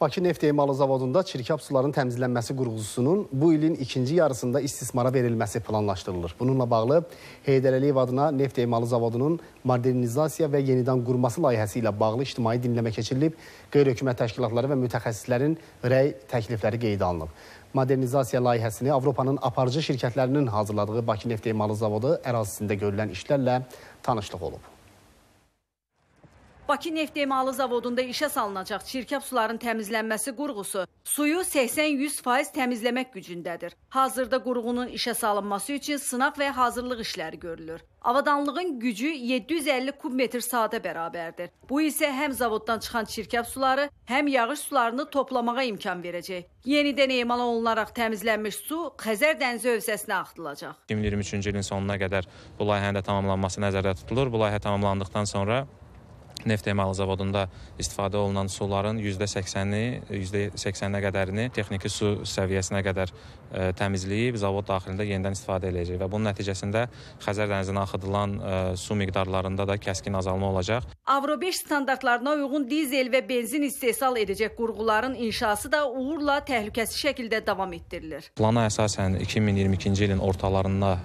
Bakı Neft Emalı Zavodunda çirkab suların təmizlənməsi qurğuzusunun bu ilin ikinci yarısında istismara verilməsi planlaşdırılır. Bununla bağlı Heydər Əliyev adına Neft Emalı Zavodunun modernizasiya və yenidən qurması layihəsi ilə bağlı ictimai dinləmə keçirilib, qeyri-hökumət təşkilatları və mütəxəssislərin rəy təklifləri qeydə alınıb. Modernizasiya layihəsini Avropanın aparıcı şirkətlərinin hazırladığı Bakı Neft Emalı Zavodu ərazisində görülən işlərlə tanışlıq olub. Bakı neft emalı zavodunda işə salınacaq çirkab suların təmizlənməsi qurğusu suyu 80-100% təmizləmək gücündədir. Hazırda qurğunun işə salınması üçün sınaq və hazırlıq işləri görülür. Avadanlığın gücü 750 kub metr saata bərabərdir. Bu isə həm zavoddan çıxan çirkab suları, həm yağış sularını toplamağa imkan verəcək. Yenidən emal olunaraq təmizlənmiş su Xəzər dənizi hövzəsinə axıdılacaq. 2023-cü ilin sonuna qədər bu layihənin də tamamlanması nəzərdə tutulur. Bu layihə tamamlandıqdan sonra neft emalı zavodunda istifadə olunan suların %80-i, %80-ə qədərini texniki su səviyyəsinə qədər ə, e, təmizləyib zavod daxilində yenidən istifadə eləyəcək və bunun nəticəsində Xəzər dənizinə axıdılan ə, e, su miqdarlarında da kəskin azalma olacaq. Avro 5 standartlarına uyğun dizel və benzin istehsal edəcək qurğuların inşası da uğurla təhlükəsiz şəkildə davam etdirilir. Plana əsasən 2022-ci ilin ortalarında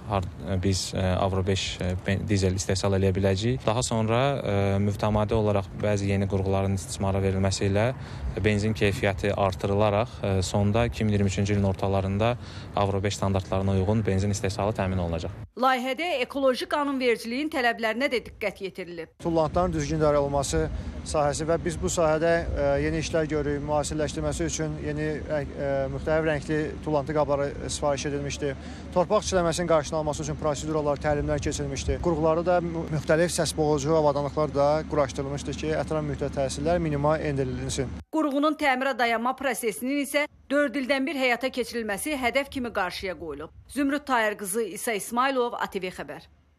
biz e, Avro 5 dizel istehsal eləyə biləcəyik. Daha sonra müvtəmadi adi olaraq bəzi yeni qurğuların istismara verilməsi ilə benzin keyfiyyəti artırılaraq e, sonda 2023-cü ilin ortalarında Avro 5 standartlarına uyğun benzin istehsalı təmin olunacaq. Layihədə ekoloji qanunvericiliyin tələblərinə də diqqət yetirilib. Tullantların düzgün idarə olunması sahəsi və biz bu sahədə e, yeni işlər görürük. Müasirləşdirməsi üçün yeni e, müxtəlif rəngli tullantı qabları sifariş edilmişdi. Torpaq çiləməsinin qarşılanması üçün proseduralar, təlimlər keçirilmişdi. Qurğularda da müxtəlif səs boğucu avadanlıqlar da quraşdırılmışdı planlaşdırılmışdır ki, ətraf mühitə təsirlər minimuma endirilsin. Qurğunun təmirə dayanma prosesinin isə 4 ildən bir həyata keçirilməsi hədəf kimi qarşıya qoyulub. Zümrüd Tayır qızı İsa İsmailov, ATV xəbər.